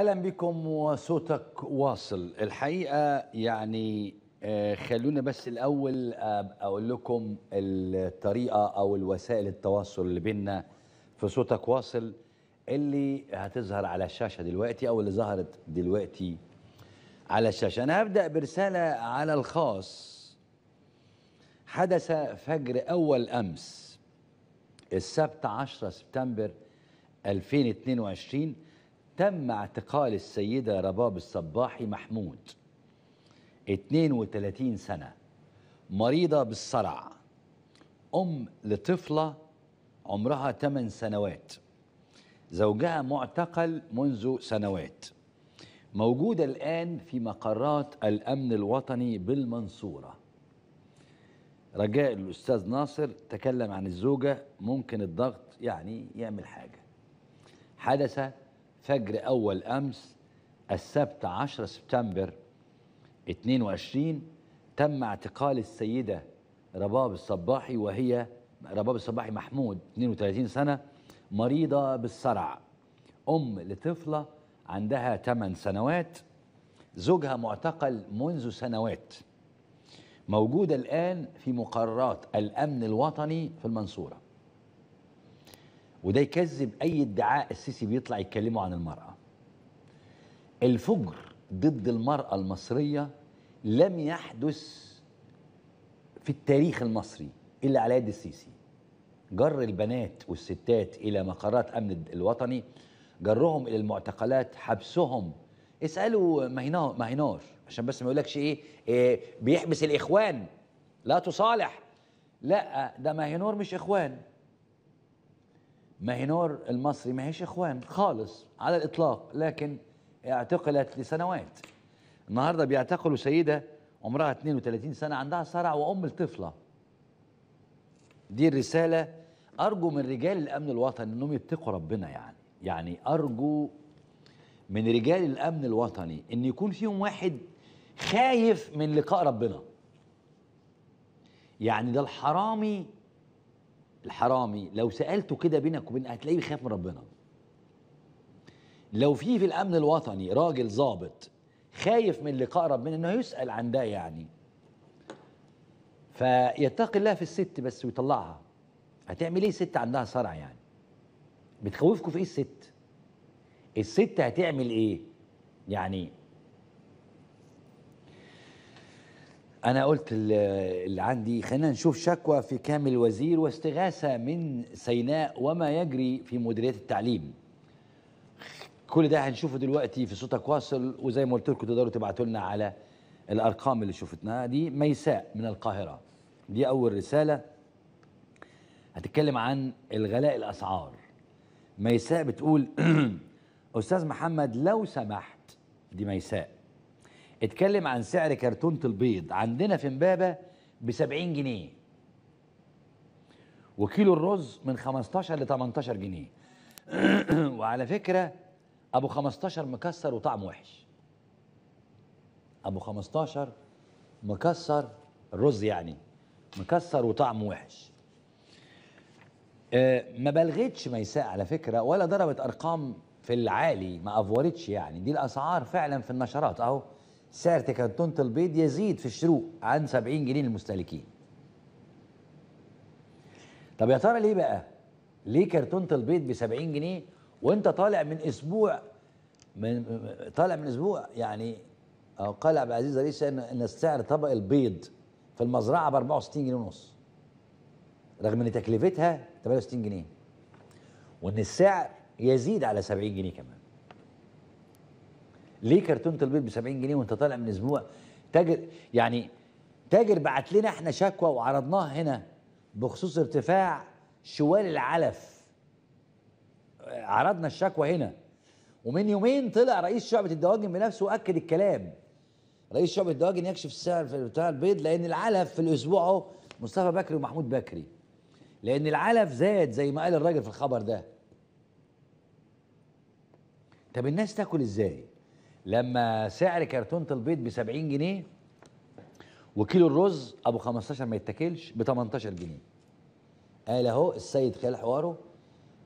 اهلا بكم وصوتك واصل الحقيقه يعني آه، خلونا بس الاول آه، اقول لكم الطريقه او الوسائل التواصل اللي بينا في صوتك واصل اللي هتظهر على الشاشه دلوقتي او اللي ظهرت دلوقتي على الشاشه انا هبدا برساله على الخاص حدث فجر اول امس السبت 10 سبتمبر 2022 تم اعتقال السيدة رباب الصباحي محمود 32 سنة مريضة بالصرع أم لطفلة عمرها 8 سنوات زوجها معتقل منذ سنوات موجودة الآن في مقرات الأمن الوطني بالمنصورة رجاء الأستاذ ناصر تكلم عن الزوجة ممكن الضغط يعني يعمل حاجة حدث فجر أول أمس السبت 10 سبتمبر 22 تم اعتقال السيدة رباب الصباحي وهي رباب الصباحي محمود 32 سنة مريضة بالصرع أم لطفلة عندها 8 سنوات زوجها معتقل منذ سنوات موجودة الآن في مقررات الأمن الوطني في المنصورة وده يكذب اي ادعاء السيسي بيطلع يتكلمه عن المراه الفجر ضد المراه المصريه لم يحدث في التاريخ المصري الا على يد السيسي جر البنات والستات الى مقرات امن الوطني جرهم الى المعتقلات حبسهم اسالوا ماهينار عشان بس ما يقولكش إيه, ايه بيحبس الاخوان لا تصالح لا ده ماهينور مش اخوان ماهينور المصري ما هيش اخوان خالص على الاطلاق لكن اعتقلت لسنوات النهارده بيعتقلوا سيده عمرها 32 سنه عندها صرع وام لطفله دي الرساله ارجو من رجال الامن الوطني انهم يتقوا ربنا يعني يعني ارجو من رجال الامن الوطني ان يكون فيهم واحد خايف من لقاء ربنا يعني ده الحرامي الحرامي لو سالته كده بينك وبين هتلاقيه بيخاف من ربنا لو في في الامن الوطني راجل ظابط خايف من لقاء ربنا انه يسال عن ده يعني فيتقي الله في الست بس ويطلعها هتعمل ايه ست عندها صرع يعني بتخوفكم في ايه الست الست هتعمل ايه يعني أنا قلت اللي عندي خلينا نشوف شكوى في كامل وزير واستغاثة من سيناء وما يجري في مديريات التعليم كل ده هنشوفه دلوقتي في صوتك واصل وزي ما قلت لكم تقدروا تبعتوا لنا على الأرقام اللي شفتناها دي ميساء من القاهرة دي أول رسالة هتتكلم عن الغلاء الأسعار ميساء بتقول أستاذ محمد لو سمحت دي ميساء اتكلم عن سعر كرتونة البيض عندنا في امبابة ب 70 جنيه وكيلو الرز من 15 ل 18 جنيه وعلى فكرة أبو 15 مكسر وطعمه وحش أبو 15 مكسر الرز يعني مكسر وطعمه وحش آه، ما بلغتش ميساء على فكرة ولا ضربت أرقام في العالي ما أفورتش يعني دي الأسعار فعلا في النشرات أهو سعر تكنتونة البيض يزيد في الشروق عن 70 جنيه للمستهلكين طب يا ترى ليه بقى ليه كرتونة البيض ب 70 جنيه وانت طالع من اسبوع من طالع من اسبوع يعني آه، قال عبد العزيز رئيس ان سعر طبق البيض في المزرعه ب 64 جنيه ونص رغم ان تكلفتها 68 جنيه وان السعر يزيد على 70 جنيه كمان ليه كرتونه البيض ب 70 جنيه وانت طالع من اسبوع تاجر يعني تاجر بعت لنا احنا شكوى وعرضناها هنا بخصوص ارتفاع شوال العلف عرضنا الشكوى هنا ومن يومين طلع رئيس شعبة الدواجن بنفسه وأكد الكلام رئيس شعبة الدواجن يكشف السعر في بتاع البيض لأن العلف في الأسبوع اهو مصطفى بكري ومحمود بكري لأن العلف زاد زي ما قال الراجل في الخبر ده طب الناس تاكل ازاي؟ لما سعر كرتونة البيض ب 70 جنيه وكيلو الرز ابو 15 ما يتاكلش ب 18 جنيه قال اهو السيد خلال حواره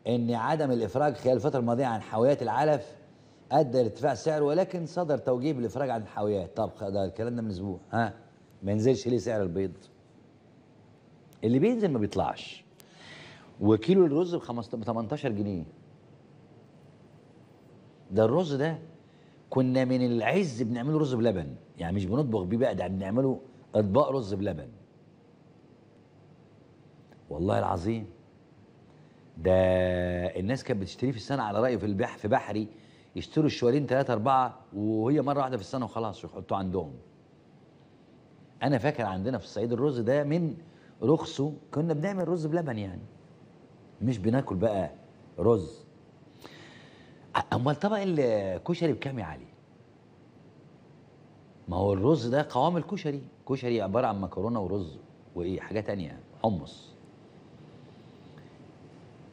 ان عدم الافراج خلال الفتره الماضيه عن حاويات العلف ادى لارتفاع السعر ولكن صدر توجيه بالافراج عن الحاويات طب ده الكلام ده من اسبوع ها ما ينزلش ليه سعر البيض اللي بينزل ما بيطلعش وكيلو الرز ب 18 جنيه ده الرز ده كنا من العز بنعمله رز بلبن يعني مش بنطبخ بيه بقى ده بنعمله اطباق رز بلبن والله العظيم ده الناس كانت بتشتريه في السنه على رايه في البح في بحري يشتروا الشوالين ثلاثة أربعة وهي مرة واحدة في السنة وخلاص ويحطوه عندهم أنا فاكر عندنا في الصعيد الرز ده من رخصه كنا بنعمل رز بلبن يعني مش بناكل بقى رز امال طبق الكشري بكام يا علي؟ ما هو الرز ده قوام الكشري، كشري عباره عن مكرونه ورز وايه حاجه تانية حمص.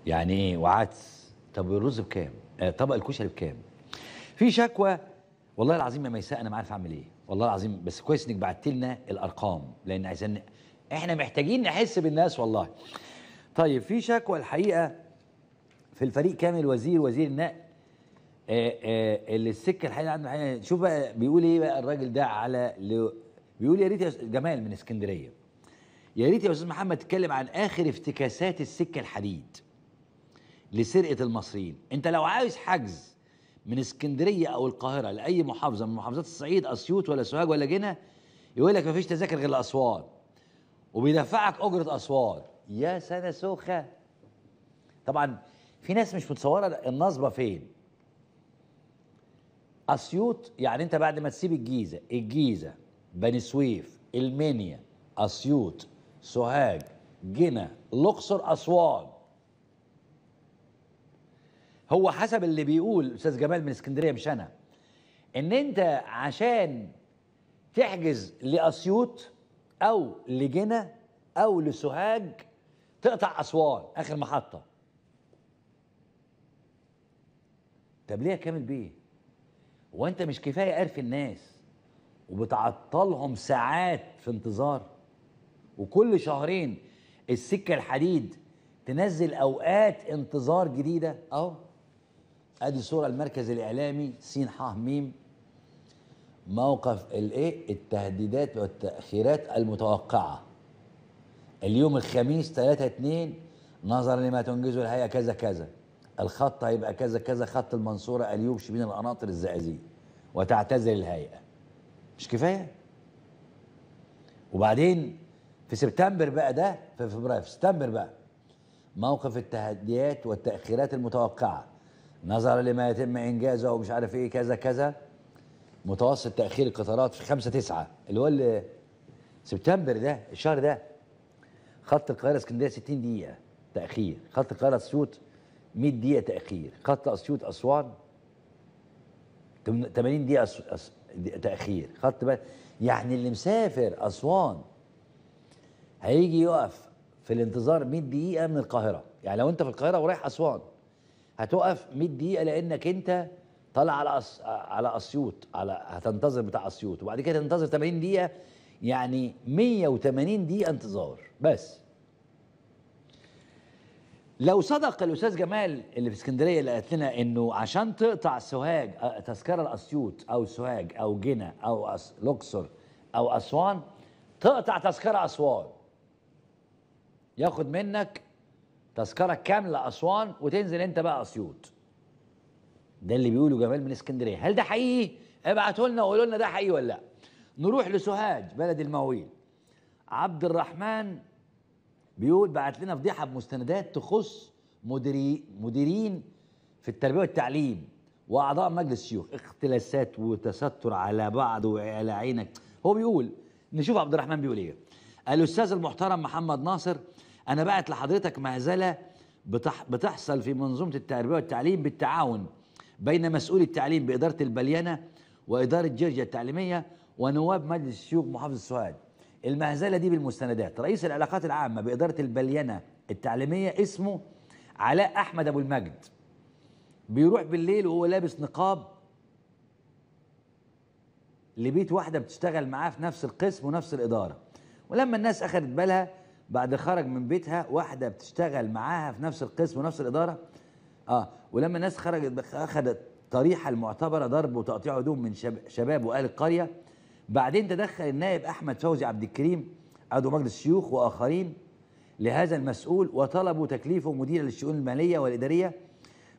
يعني ايه وعدس؟ طب الرز بكام؟ آه، طبق الكشري بكام؟ في شكوى والله العظيم يا ميساء انا ما عارف اعمل ايه، والله العظيم بس كويس انك بعت لنا الارقام لان عايزين احنا محتاجين نحس بالناس والله. طيب في شكوى الحقيقه في الفريق كامل وزير وزير النقل آه، آه، اللي السكه الحقيقه عنده حقيقه شوف بقى بيقول ايه بقى الراجل ده على بيقول يا ريت يا جمال من اسكندريه يا ريت يا استاذ محمد تتكلم عن اخر افتكاسات السكه الحديد لسرقه المصريين انت لو عايز حجز من اسكندريه او القاهره لاي محافظه من محافظات الصعيد اسيوط ولا سوهاج ولا جنة يقول لك مفيش تذاكر غير لاسوان وبيدفعك اجره اسوان يا سنه سوخه طبعا في ناس مش متصوره النصبه فين اسيوط يعني انت بعد ما تسيب الجيزه الجيزه بني سويف المنيا اسيوط سوهاج جنا الاقصر اسوان هو حسب اللي بيقول استاذ جمال من اسكندريه مش انا ان انت عشان تحجز لاسيوط او لجنا او لسوهاج تقطع اسوان اخر محطه طب ليه كامل بيه وانت مش كفايه قرفي الناس وبتعطلهم ساعات في انتظار وكل شهرين السكه الحديد تنزل اوقات انتظار جديده اهو ادي صوره المركز الاعلامي س ح م موقف الايه التهديدات والتاخيرات المتوقعه اليوم الخميس 3 2 نظرا لما تنجزه الهيئه كذا كذا الخط هيبقى كذا كذا خط المنصورة أليوب شبين القناطر الزقازيق وتعتزل الهيئة مش كفاية وبعدين في سبتمبر بقى ده في فبراير في سبتمبر بقى موقف التحديات والتأخيرات المتوقعة نظرا لما يتم إنجازه ومش عارف إيه كذا كذا متوسط تأخير القطارات في 5 9 اللي هو اللي سبتمبر ده الشهر ده خط القاهرة اسكندرية 60 دقيقة تأخير خط القاهرة اسيوط 100 دقيقه تاخير خط اسيوط اسوان 80 دقيقه أس... أس... تاخير خط بقى يعني اللي مسافر اسوان هيجي يقف في الانتظار 100 دقيقه من القاهره يعني لو انت في القاهره ورايح اسوان هتقف 100 دقيقه لانك انت طالع على أس... على اسيوط على هتنتظر بتاع اسيوط وبعد كده تنتظر 80 دقيقه يعني 180 دقيقه انتظار بس لو صدق الاستاذ جمال اللي في اسكندريه اللي قالت لنا انه عشان تقطع سوهاج آه، تذكره الاسيوط او سوهاج او جنا او أس... لوكسور او اسوان تقطع تذكره اسوان ياخد منك تذكره كامله اسوان وتنزل انت بقى اسيوط ده اللي بيقوله جمال من اسكندريه هل ده حقيقي ابعتوا لنا وقولوا لنا ده حقيقي ولا لا نروح لسوهاج بلد المواويل عبد الرحمن بيقول بعت لنا فضيحه بمستندات تخص مديري مديرين في التربيه والتعليم واعضاء مجلس الشيوخ اختلاسات وتستر على بعض وعلى عينك هو بيقول نشوف عبد الرحمن بيقول ايه الاستاذ المحترم محمد ناصر انا بعت لحضرتك مهزله بتح بتحصل في منظومه التربيه والتعليم بالتعاون بين مسؤولي التعليم باداره البليانه واداره جرجه التعليميه ونواب مجلس الشيوخ محافظ سوهاج المهزله دي بالمستندات رئيس العلاقات العامه باداره البليانه التعليميه اسمه علاء احمد ابو المجد بيروح بالليل وهو لابس نقاب لبيت واحده بتشتغل معاه في نفس القسم ونفس الاداره ولما الناس اخذت بالها بعد خرج من بيتها واحده بتشتغل معاها في نفس القسم ونفس الاداره اه ولما الناس خرجت اخذت طريحه المعتبره ضرب وتقطيع هدوم من شباب وأهل القريه بعدين تدخل النائب أحمد فوزي عبد الكريم عضو مجلس الشيوخ وآخرين لهذا المسؤول وطلبوا تكليفه مدير للشؤون المالية والإدارية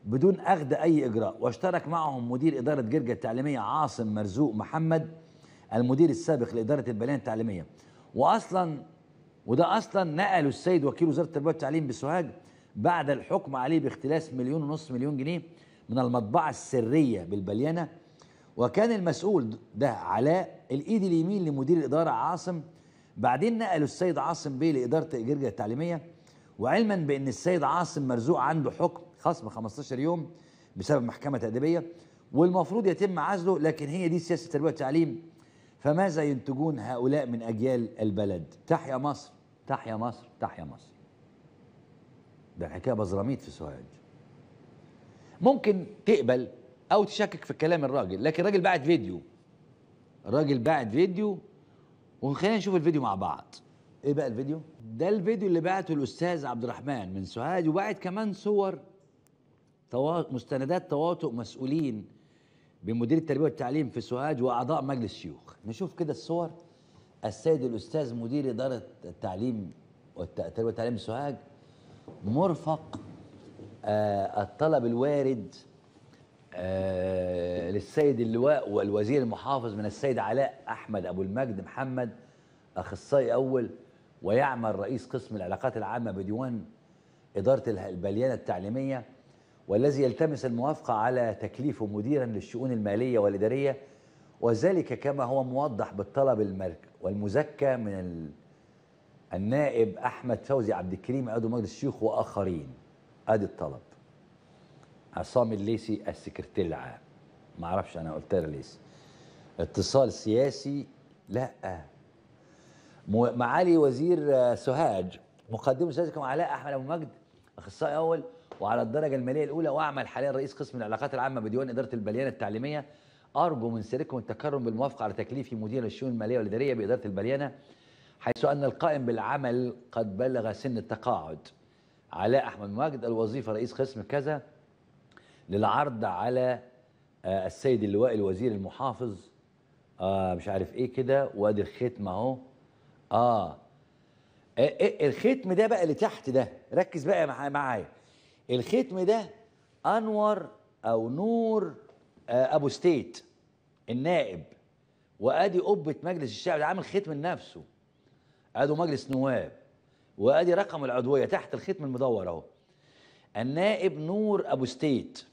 بدون أخذ أي إجراء واشترك معهم مدير إدارة جرجة التعليمية عاصم مرزوق محمد المدير السابق لإدارة البلان التعليمية وأصلا وده أصلا نقله السيد وكيل وزارة التربية والتعليم بسوهاج بعد الحكم عليه باختلاس مليون ونص مليون جنيه من المطبعة السرية بالبليانة وكان المسؤول ده علاء الايد اليمين لمدير الاداره عاصم بعدين نقلوا السيد عاصم بيه لاداره جرجر التعليميه وعلما بان السيد عاصم مرزوق عنده حكم خصم 15 يوم بسبب محكمه تاديبيه والمفروض يتم عزله لكن هي دي سياسه التربيه والتعليم فماذا ينتجون هؤلاء من اجيال البلد تحيا مصر تحيا مصر تحيا مصر ده حكايه بزراميط في سوهاج ممكن تقبل او تشكك في كلام الراجل لكن الراجل بعت فيديو الراجل بعت فيديو وخلينا نشوف الفيديو مع بعض ايه بقى الفيديو ده الفيديو اللي بعته الاستاذ عبد الرحمن من سوهاج وبعت كمان صور مستندات تواطؤ مسؤولين بمدير التربيه والتعليم في سوهاج واعضاء مجلس الشيوخ نشوف كده الصور السيد الاستاذ مدير اداره التعليم والتربيه والتعليم سوهاج مرفق آه الطلب الوارد آه، للسيد اللواء والوزير المحافظ من السيد علاء أحمد أبو المجد محمد أخصائي أول ويعمل رئيس قسم العلاقات العامة بديوان إدارة البليانة التعليمية والذي يلتمس الموافقة على تكليفه مديرا للشؤون المالية والإدارية وذلك كما هو موضح بالطلب المرك والمزكى من النائب أحمد فوزي عبد الكريم عضو مجلس الشيوخ وآخرين أدي الطلب عصام الليسي السكرتير العام ما اعرفش انا قلت لها اتصال سياسي لا معالي وزير آه، سهاج مقدمه سياسي علاء احمد ابو مجد اخصائي اول وعلى الدرجه الماليه الاولى واعمل حاليا رئيس قسم العلاقات العامه بديوان اداره البليان التعليميه ارجو من سيركم التكرم بالموافقه على تكليفي مدير الشؤون الماليه والاداريه باداره البليانه حيث ان القائم بالعمل قد بلغ سن التقاعد علاء احمد مجد الوظيفه رئيس قسم كذا للعرض على آه، السيد اللواء الوزير المحافظ آه، مش عارف ايه كده وادي الختم اهو آه. اه الختم ده بقى اللي تحت ده ركز بقى معايا الختم ده انور او نور ابو ستيت النائب وادي قبه مجلس الشعب ده عامل ختم لنفسه ادي مجلس نواب وادي رقم العضويه تحت الختم المدور اهو النائب نور ابو ستيت